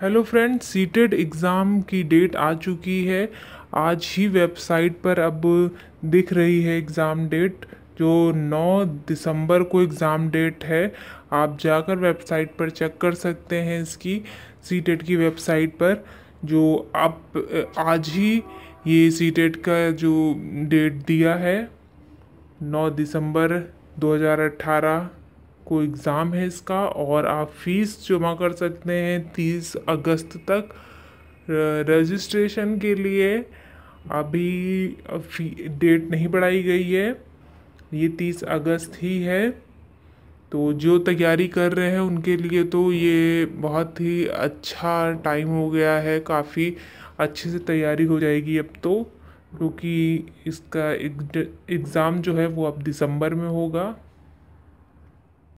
hello friend CTET exam की date आ चुकी है आज ही वेबसाइट पर अब दिख रही है एग्ज़ाम डेट जो 9 दिसंबर को एग्ज़ाम डेट है आप जाकर वेबसाइट पर चेक कर सकते हैं इसकी सीटेड की वेबसाइट पर जो आप आज ही ये सीटेड का जो डेट दिया है 9 दिसंबर 2018 को एग्ज़ाम है इसका और आप फीस जमा कर सकते हैं तीस अगस्त तक रजिस्ट्रेशन के लिए अभी फी डेट नहीं बढ़ाई गई है ये तीस अगस्त ही है तो जो तैयारी कर रहे हैं उनके लिए तो ये बहुत ही अच्छा टाइम हो गया है काफ़ी अच्छे से तैयारी हो जाएगी अब तो क्योंकि इसका एग्ज़ाम जो है वो अब दिसंबर में होगा